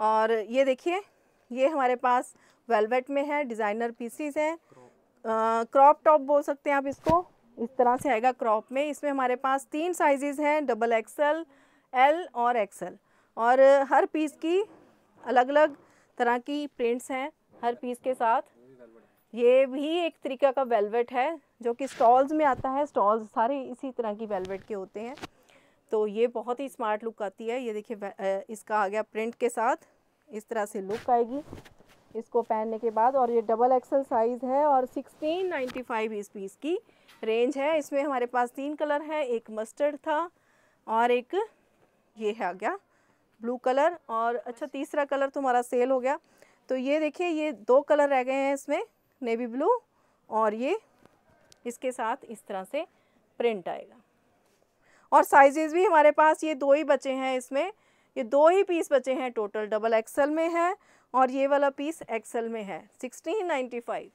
और ये देखिए ये हमारे पास वेलवेट में है डिज़ाइनर पीसीज हैं क्रॉप टॉप बोल सकते हैं आप इसको इस तरह से आएगा क्रॉप में इसमें हमारे पास तीन साइजेज़ हैं डबल एक्सल एल और एक्सल और हर पीस की अलग अलग तरह की प्रिंट्स हैं हर पीस के साथ ये भी एक तरीका का वेलवेट है जो कि स्टॉल्स में आता है स्टॉल्स सारे इसी तरह की वेलवेट के होते हैं तो ये बहुत ही स्मार्ट लुक आती है ये देखिए इसका आ गया प्रिंट के साथ इस तरह से लुक आएगी इसको पहनने के बाद और ये डबल एक्सल साइज़ है और 1695 इस पीस की रेंज है इसमें हमारे पास तीन कलर है एक मस्टर्ड था और एक ये है आ गया ब्लू कलर और अच्छा तीसरा कलर तो हमारा सेल हो गया तो ये देखिए ये दो कलर रह गए हैं इसमें नेवी ब्लू और ये इसके साथ इस तरह से प्रिंट आएगा और साइजेज़ भी हमारे पास ये दो ही बचे हैं इसमें ये दो ही पीस बचे हैं टोटल डबल एक्सल में है और ये वाला पीस एक्सल में है सिक्सटीन नाइन्टी फाइव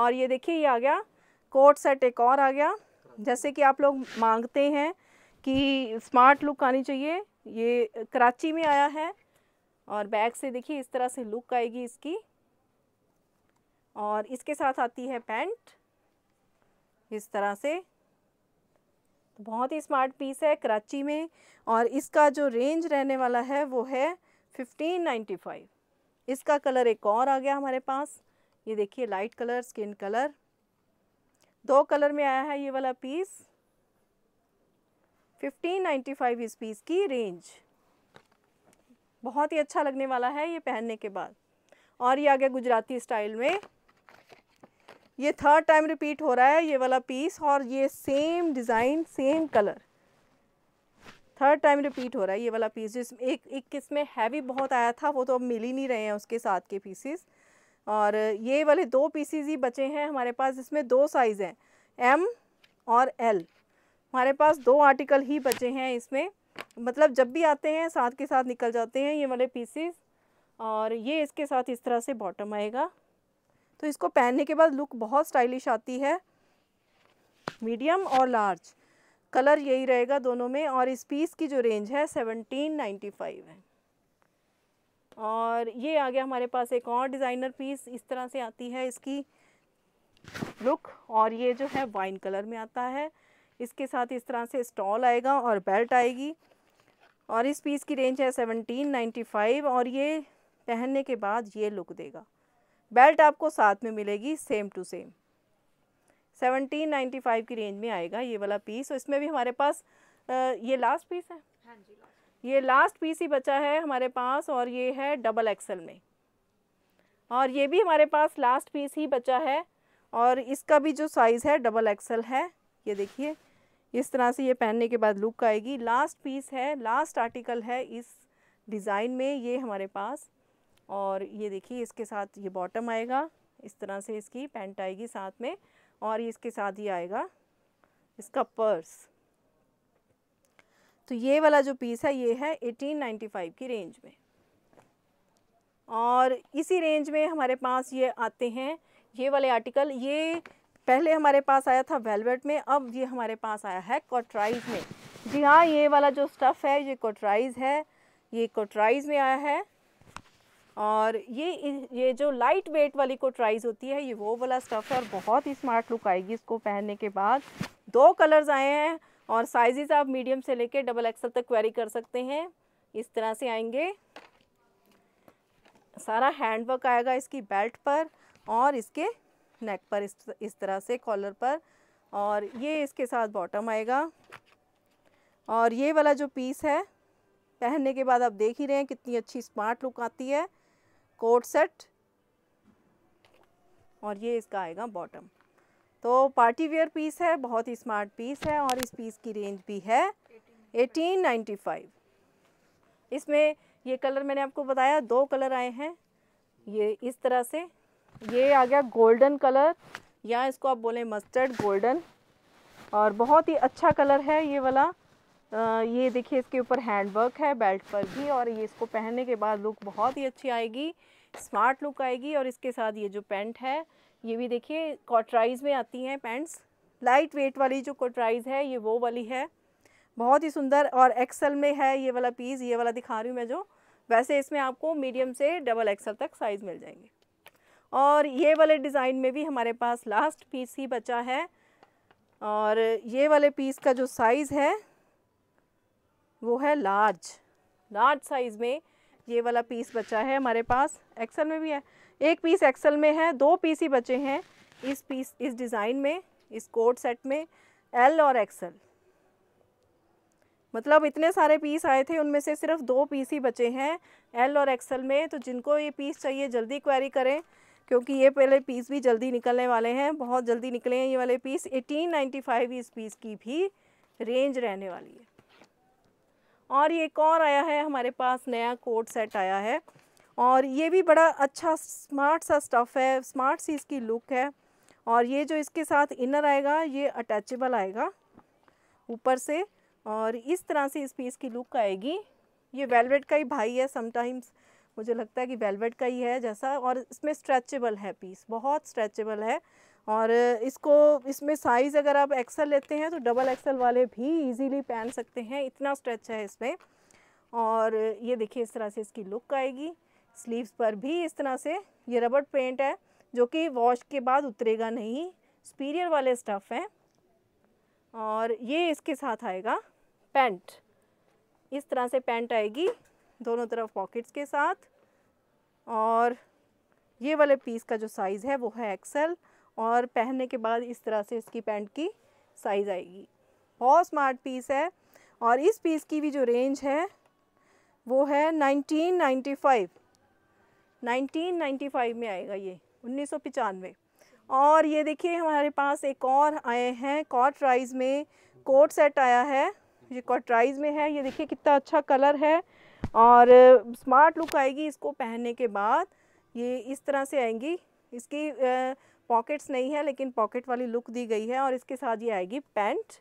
और ये देखिए ये आ गया कोट सेट एक और आ गया जैसे कि आप लोग मांगते हैं कि स्मार्ट लुक आनी चाहिए ये कराची में आया है और बैग से देखिए इस तरह से लुक आएगी इसकी और इसके साथ आती है पैंट इस तरह से तो बहुत ही स्मार्ट पीस है कराची में और इसका जो रेंज रहने वाला है वो है 1595 इसका कलर एक और आ गया हमारे पास ये देखिए लाइट कलर स्किन कलर दो कलर में आया है ये वाला पीस 1595 इस पीस की रेंज बहुत ही अच्छा लगने वाला है ये पहनने के बाद और ये आ गया गुजराती स्टाइल में ये थर्ड टाइम रिपीट हो रहा है ये वाला पीस और ये same design same colour third time repeat हो रहा है ये वाला पीस जिस एक एक किस में हैवी बहुत आया था वो तो अब मिल ही नहीं रहे हैं उसके साथ के पीसीस और ये वाले दो पीसीज ही बचे हैं हमारे पास इसमें दो साइज़ हैं एम और एल हमारे पास दो आर्टिकल ही बचे हैं इसमें मतलब जब भी आते हैं साथ के साथ निकल जाते हैं ये वाले पीसीस और ये इसके साथ इस तरह से बॉटम आएगा तो इसको पहनने के बाद लुक बहुत स्टाइलिश आती है मीडियम और लार्ज कलर यही रहेगा दोनों में और इस पीस की जो रेंज है सेवनटीन नाइन्टी फाइव है और ये आ गया हमारे पास एक और डिज़ाइनर पीस इस तरह से आती है इसकी लुक और ये जो है वाइन कलर में आता है इसके साथ इस तरह से स्टॉल आएगा और बेल्ट आएगी और इस पीस की रेंज है सेवनटीन नाइन्टी फाइव और ये पहनने के बाद ये लुक देगा बेल्ट आपको साथ में मिलेगी सेम टू सेम 1795 की रेंज में आएगा ये वाला पीस और इसमें भी हमारे पास आ, ये लास्ट पीस है हाँ ये लास्ट पीस ही बचा है हमारे पास और ये है डबल एक्सल में और ये भी हमारे पास लास्ट पीस ही बचा है और इसका भी जो साइज़ है डबल एक्सल है ये देखिए इस तरह से ये पहनने के बाद लुक आएगी लास्ट पीस है लास्ट आर्टिकल है इस डिज़ाइन में ये हमारे पास और ये देखिए इसके साथ ये बॉटम आएगा इस तरह से इसकी पैंट आएगी साथ में और ये इसके साथ ही आएगा इसका पर्स तो ये वाला जो पीस है ये है 1895 की रेंज में और इसी रेंज में हमारे पास ये आते हैं ये वाले आर्टिकल ये पहले हमारे पास आया था वेलवेट में अब ये हमारे पास आया है कॉटराइज में जी हाँ ये वाला जो स्टफ़ है ये कॉटराइज है ये कॉटराइज में आया है और ये ये जो लाइट वेट वाली कोटराइज होती है ये वो वाला स्टफ़ है और बहुत ही स्मार्ट लुक आएगी इसको पहनने के बाद दो कलर्स आए हैं और साइजेस आप मीडियम से लेके डबल एक्सल तक क्वेरी कर सकते हैं इस तरह से आएंगे सारा हैंड वर्क आएगा इसकी बेल्ट पर और इसके नेक पर इस इस तरह से कॉलर पर और ये इसके साथ बॉटम आएगा और ये वाला जो पीस है पहनने के बाद आप देख ही रहे हैं कितनी अच्छी स्मार्ट लुक आती है कोट सेट और ये इसका आएगा बॉटम तो पार्टी वेयर पीस है बहुत ही स्मार्ट पीस है और इस पीस की रेंज भी है 1895 इसमें ये कलर मैंने आपको बताया दो कलर आए हैं ये इस तरह से ये आ गया गोल्डन कलर या इसको आप बोलें मस्टर्ड गोल्डन और बहुत ही अच्छा कलर है ये वाला ये देखिए इसके ऊपर हैंड वर्क है बेल्ट पर भी और ये इसको पहनने के बाद लुक बहुत ही अच्छी आएगी स्मार्ट लुक आएगी और इसके साथ ये जो पैंट है ये भी देखिए कॉटराइज में आती हैं पैंट्स लाइट वेट वाली जो कॉटराइज है ये वो वाली है बहुत ही सुंदर और एक्सल में है ये वाला पीस ये वाला दिखा रही हूँ मैं जो वैसे इसमें आपको मीडियम से डबल एक्सल तक साइज़ मिल जाएंगे और ये वाले डिज़ाइन में भी हमारे पास लास्ट पीस ही बचा है और ये वाले पीस का जो साइज़ है वो है लार्ज लार्ज साइज़ में ये वाला पीस बचा है हमारे पास एक्सल में भी है एक पीस एक्सल में है दो पीस ही बचे हैं इस पीस इस डिज़ाइन में इस कोट सेट में एल और एक्सल मतलब इतने सारे पीस आए थे उनमें से सिर्फ दो पीस ही बचे हैं एल और एक्सल में तो जिनको ये पीस चाहिए जल्दी क्वेरी करें क्योंकि ये पहले पीस भी जल्दी निकलने वाले हैं बहुत जल्दी निकले हैं ये वाले पीस एटीन नाइन्टी फाइव इस पीस की भी रेंज रहने वाली है और ये एक और आया है हमारे पास नया कोट सेट आया है और ये भी बड़ा अच्छा स्मार्ट सा स्टफ़ है स्मार्ट सी इसकी लुक है और ये जो इसके साथ इनर आएगा ये अटैचेबल आएगा ऊपर से और इस तरह से इस पीस की लुक आएगी ये वेलवेट का ही भाई है समटाइम्स मुझे लगता है कि वेलवेट का ही है जैसा और इसमें स्ट्रेचेबल है पीस बहुत स्ट्रेचेबल है और इसको इसमें साइज़ अगर आप एक्सल लेते हैं तो डबल एक्सल वाले भी इजीली पहन सकते हैं इतना स्ट्रेच है इसमें और ये देखिए इस तरह से इसकी लुक आएगी स्लीव्स पर भी इस तरह से ये रबड़ पेंट है जो कि वॉश के बाद उतरेगा नहीं सुपीरियर वाले स्टफ़ हैं और ये इसके साथ आएगा पैंट इस तरह से पैंट आएगी दोनों तरफ पॉकेट्स के साथ और ये वाले पीस का जो साइज़ है वो है एक्सल और पहनने के बाद इस तरह से इसकी पैंट की साइज़ आएगी बहुत स्मार्ट पीस है और इस पीस की भी जो रेंज है वो है 1995 1995 में आएगा ये उन्नीस और ये देखिए हमारे पास एक और आए हैं कॉट राइज़ में कोट सेट आया है ये कॉटराइज में है ये देखिए कितना अच्छा कलर है और स्मार्ट लुक आएगी इसको पहनने के बाद ये इस तरह से आएंगी इसकी पॉकेट्स नहीं है लेकिन पॉकेट वाली लुक दी गई है और इसके साथ ये आएगी पैंट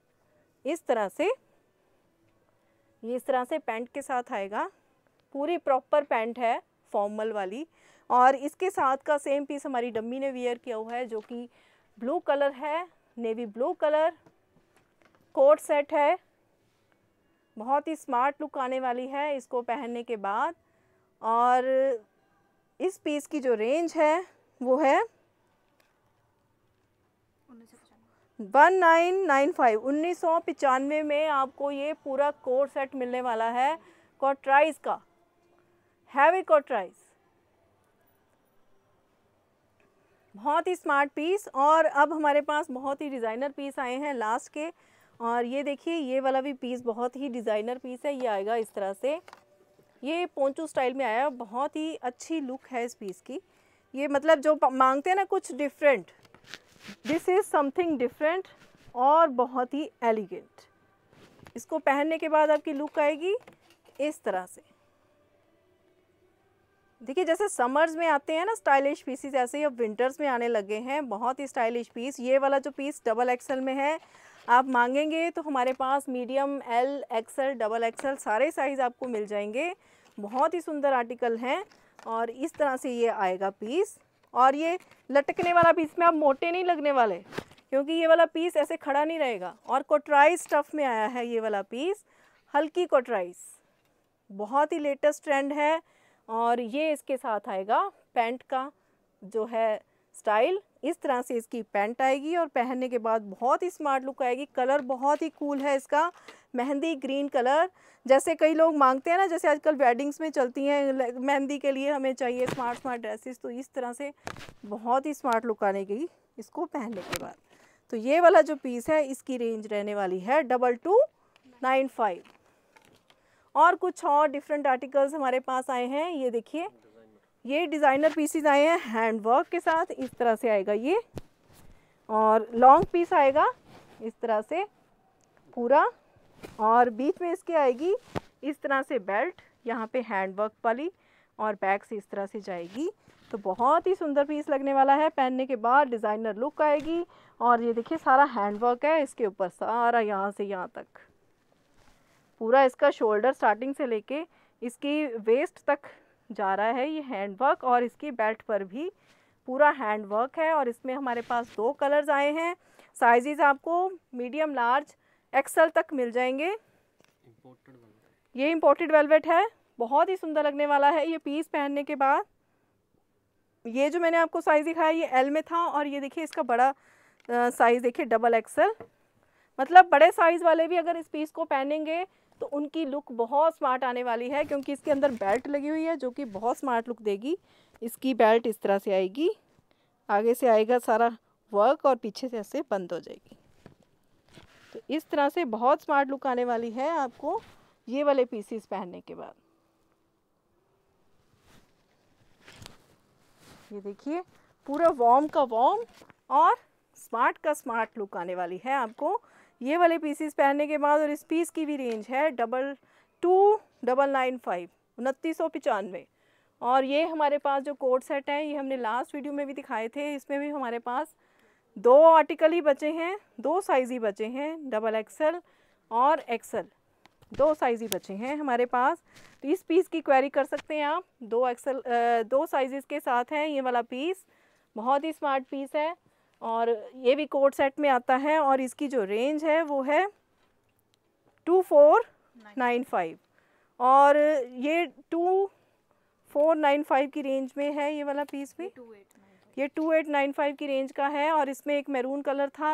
इस तरह से ये इस तरह से पैंट के साथ आएगा पूरी प्रॉपर पैंट है फॉर्मल वाली और इसके साथ का सेम पीस हमारी डम्मी ने वियर किया हुआ है जो कि ब्लू कलर है navy blue colour coat set है बहुत ही स्मार्ट लुक आने वाली है इसको पहनने के बाद और इस पीस की जो रेंज है वो है वन नाइन नाइन फाइव उन्नीस सौ पचानवे में आपको ये पूरा कोर सेट मिलने वाला है कॉट्राइज का हैवी कॉट्राइज बहुत ही स्मार्ट पीस और अब हमारे पास बहुत ही डिज़ाइनर पीस आए हैं लास्ट के और ये देखिए ये वाला भी पीस बहुत ही डिज़ाइनर पीस है ये आएगा इस तरह से ये पोंचू स्टाइल में आया बहुत ही अच्छी लुक है इस पीस की ये मतलब जो मांगते हैं ना कुछ different this is something different और बहुत ही एलिगेंट इसको पहनने के बाद आपकी लुक आएगी इस तरह से देखिए जैसे समर्स में आते हैं ना स्टाइलिश पीसेस ऐसे ही अब विंटर्स में आने लगे हैं बहुत ही स्टाइलिश पीस ये वाला जो पीस डबल एक्सल में है आप मांगेंगे तो हमारे पास medium L XL double XL सारे साइज़ आपको मिल जाएंगे बहुत ही सुंदर आर्टिकल हैं और इस तरह से ये आएगा पीस और ये लटकने वाला पीस में आप मोटे नहीं लगने वाले क्योंकि ये वाला पीस ऐसे खड़ा नहीं रहेगा और कोटराइज स्टफ़ में आया है ये वाला पीस हल्की कोटराइज बहुत ही लेटेस्ट ट्रेंड है और ये इसके साथ आएगा पैंट का जो है स्टाइल इस तरह से इसकी पैंट आएगी और पहनने के बाद बहुत ही स्मार्ट लुक आएगी कलर बहुत ही कूल है इसका मेहंदी ग्रीन कलर जैसे कई लोग मांगते हैं ना जैसे आजकल वेडिंग्स में चलती हैं मेहंदी के लिए हमें चाहिए स्मार्ट स्मार्ट ड्रेसेस तो इस तरह से बहुत ही स्मार्ट लुक आने गई इसको पहनने के बाद तो ये वाला जो पीस है इसकी रेंज रहने वाली है डबल टू नाइन फाइव और कुछ और डिफरेंट आर्टिकल्स हमारे पास आए हैं ये देखिए ये डिज़ाइनर पीसीज आए हैं हैंडवर्क के साथ इस तरह से आएगा ये और लॉन्ग पीस आएगा इस तरह से पूरा और बीच में इसके आएगी इस तरह से बेल्ट यहाँ पे हैंड वर्क वाली और बैक से इस तरह से जाएगी तो बहुत ही सुंदर पीस लगने वाला है पहनने के बाद डिज़ाइनर लुक आएगी और ये देखिए सारा हैंड वर्क है इसके ऊपर सारा यहाँ से यहाँ तक पूरा इसका शोल्डर स्टार्टिंग से लेके इसकी वेस्ट तक जा रहा है ये हैंड वर्क और इसकी बेल्ट पर भी पूरा हैंड वर्क है और इसमें हमारे पास दो कलर्स आए हैं साइजेस आपको मीडियम लार्ज एक्सल तक मिल जाएंगे ये इम्पोर्टेड वेलवेट है बहुत ही सुंदर लगने वाला है ये पीस पहनने के बाद ये जो मैंने आपको साइज़ दिखाया ये एल में था और ये देखिए इसका बड़ा साइज़ देखिए डबल एक्सल मतलब बड़े साइज़ वाले भी अगर इस पीस को पहनेंगे तो उनकी लुक बहुत स्मार्ट आने वाली है क्योंकि इसके अंदर बेल्ट लगी हुई है जो कि बहुत स्मार्ट लुक देगी इसकी बेल्ट इस तरह से आएगी आगे से आएगा सारा वर्क और पीछे से ऐसे बंद हो जाएगी तो इस तरह से बहुत स्मार्ट लुक आने वाली है आपको ये वाले पीसीस पहनने के बाद ये देखिए पूरा वॉम का वॉम और स्मार्ट का स्मार्ट लुक आने वाली है आपको ये वाले पीसीस पहनने के बाद और इस पीस की भी रेंज है double two double nine five उनतीस सौ पचानवे और ये हमारे पास जो कोड सेट है ये हमने लास्ट वीडियो में भी दिखाए थे इसमें भी हमारे पास दो आर्टिकल ही बचे हैं दो साइज़ ही बचे हैं डबल एक्सल और एक्सल दो साइज़ ही बचे हैं हमारे पास तो इस पीस की क्वेरी कर सकते हैं आप दो एक्सल दो साइजेस के साथ हैं ये वाला पीस बहुत ही स्मार्ट पीस है और ये भी कोट सेट में आता है और इसकी जो रेंज है वो है टू फोर नाइन फाइव और ये टू फोर नाइन फाइव की रेंज में है ये वाला पीस भी टू एट ये 2895 की रेंज का है और इसमें एक मैरून कलर था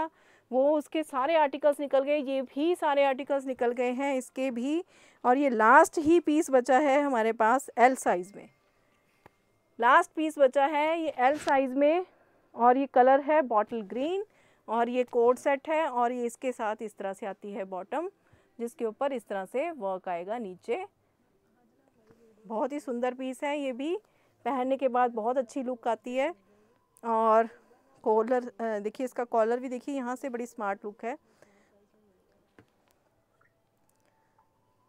वो उसके सारे आर्टिकल्स निकल गए ये भी सारे आर्टिकल्स निकल गए हैं इसके भी और ये लास्ट ही पीस बचा है हमारे पास एल साइज़ में लास्ट पीस बचा है ये एल साइज़ में और ये कलर है बॉटल ग्रीन और ये कोड सेट है और ये इसके साथ इस तरह से आती है बॉटम जिसके ऊपर इस तरह से वर्क आएगा नीचे बहुत ही सुंदर पीस है ये भी पहनने के बाद बहुत अच्छी लुक आती है और कॉलर देखिए इसका कॉलर भी देखिए यहाँ से बड़ी स्मार्ट लुक है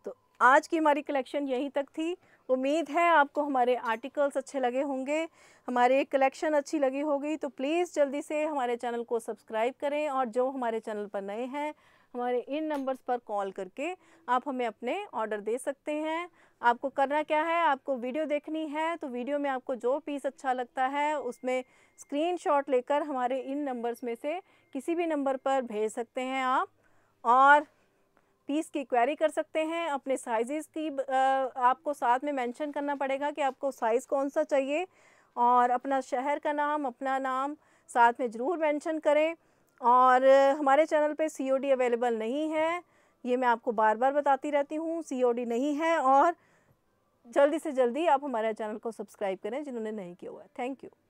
तो आज की हमारी कलेक्शन यहीं तक थी उम्मीद है आपको हमारे आर्टिकल्स अच्छे लगे होंगे हमारे कलेक्शन अच्छी लगी होगी तो प्लीज़ जल्दी से हमारे चैनल को सब्सक्राइब करें और जो हमारे चैनल पर नए हैं हमारे इन नंबर्स पर कॉल करके आप हमें अपने ऑर्डर दे सकते हैं आपको करना क्या है आपको वीडियो देखनी है तो वीडियो में आपको जो पीस अच्छा लगता है उसमें स्क्रीनशॉट लेकर हमारे इन नंबर्स में से किसी भी नंबर पर भेज सकते हैं आप और पीस की क्वेरी कर सकते हैं अपने साइजेस की आपको साथ में मेंशन करना पड़ेगा कि आपको साइज़ कौन सा चाहिए और अपना शहर का नाम अपना नाम साथ में ज़रूर मेंशन करें और हमारे चैनल पे सी अवेलेबल नहीं है ये मैं आपको बार बार बताती रहती हूँ सी नहीं है और जल्दी से जल्दी आप हमारे चैनल को सब्सक्राइब करें जिन्होंने नहीं किया हुआ है थैंक यू